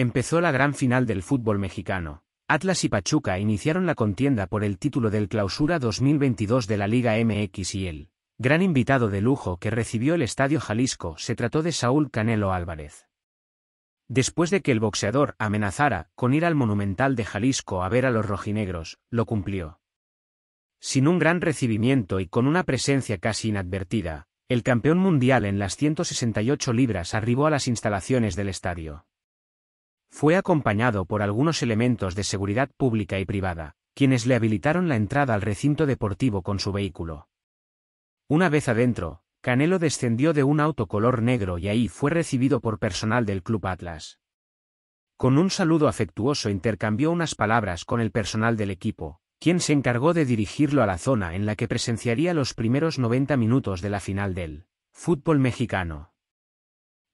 Empezó la gran final del fútbol mexicano. Atlas y Pachuca iniciaron la contienda por el título del Clausura 2022 de la Liga MX y el gran invitado de lujo que recibió el Estadio Jalisco se trató de Saúl Canelo Álvarez. Después de que el boxeador amenazara con ir al Monumental de Jalisco a ver a los rojinegros, lo cumplió. Sin un gran recibimiento y con una presencia casi inadvertida, el campeón mundial en las 168 libras arribó a las instalaciones del estadio. Fue acompañado por algunos elementos de seguridad pública y privada, quienes le habilitaron la entrada al recinto deportivo con su vehículo. Una vez adentro, Canelo descendió de un auto color negro y ahí fue recibido por personal del Club Atlas. Con un saludo afectuoso intercambió unas palabras con el personal del equipo, quien se encargó de dirigirlo a la zona en la que presenciaría los primeros 90 minutos de la final del fútbol mexicano.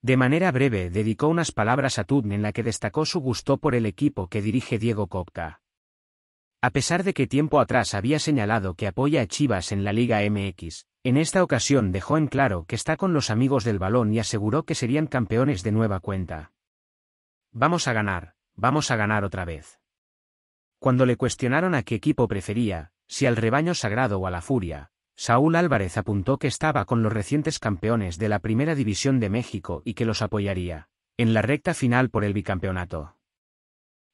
De manera breve dedicó unas palabras a Tudn en la que destacó su gusto por el equipo que dirige Diego Kopka. A pesar de que tiempo atrás había señalado que apoya a Chivas en la Liga MX, en esta ocasión dejó en claro que está con los amigos del balón y aseguró que serían campeones de nueva cuenta. Vamos a ganar, vamos a ganar otra vez. Cuando le cuestionaron a qué equipo prefería, si al rebaño sagrado o a la furia, Saúl Álvarez apuntó que estaba con los recientes campeones de la Primera División de México y que los apoyaría, en la recta final por el bicampeonato.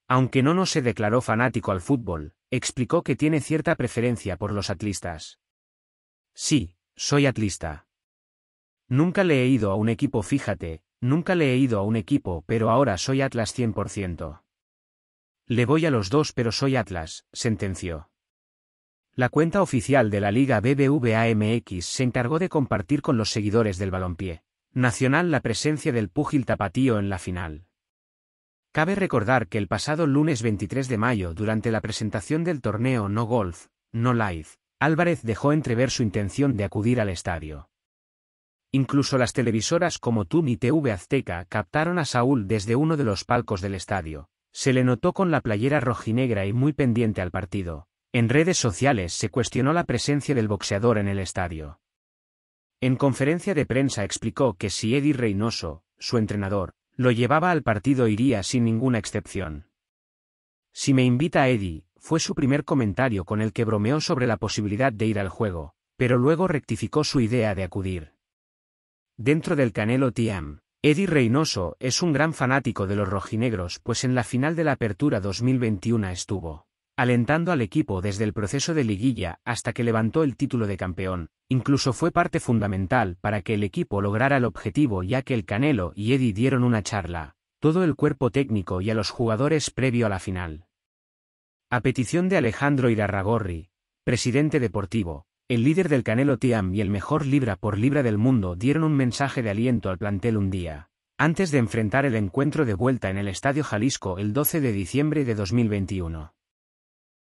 Aunque no, no se declaró fanático al fútbol, explicó que tiene cierta preferencia por los atlistas. Sí, soy atlista. Nunca le he ido a un equipo, fíjate, nunca le he ido a un equipo, pero ahora soy Atlas 100%. Le voy a los dos, pero soy Atlas, sentenció. La cuenta oficial de la Liga BBVA-MX se encargó de compartir con los seguidores del balompié nacional la presencia del púgil tapatío en la final. Cabe recordar que el pasado lunes 23 de mayo, durante la presentación del torneo No Golf, No Life, Álvarez dejó entrever su intención de acudir al estadio. Incluso las televisoras como TUM y TV Azteca captaron a Saúl desde uno de los palcos del estadio. Se le notó con la playera rojinegra y muy pendiente al partido. En redes sociales se cuestionó la presencia del boxeador en el estadio. En conferencia de prensa explicó que si Eddie Reynoso, su entrenador, lo llevaba al partido iría sin ninguna excepción. Si me invita a Eddie, fue su primer comentario con el que bromeó sobre la posibilidad de ir al juego, pero luego rectificó su idea de acudir. Dentro del Canelo Tiam, Eddie Reynoso es un gran fanático de los rojinegros pues en la final de la Apertura 2021 estuvo alentando al equipo desde el proceso de liguilla hasta que levantó el título de campeón, incluso fue parte fundamental para que el equipo lograra el objetivo ya que el Canelo y Eddie dieron una charla, todo el cuerpo técnico y a los jugadores previo a la final. A petición de Alejandro Irarragorri, presidente deportivo, el líder del Canelo Tiam y el mejor libra por libra del mundo dieron un mensaje de aliento al plantel un día, antes de enfrentar el encuentro de vuelta en el Estadio Jalisco el 12 de diciembre de 2021.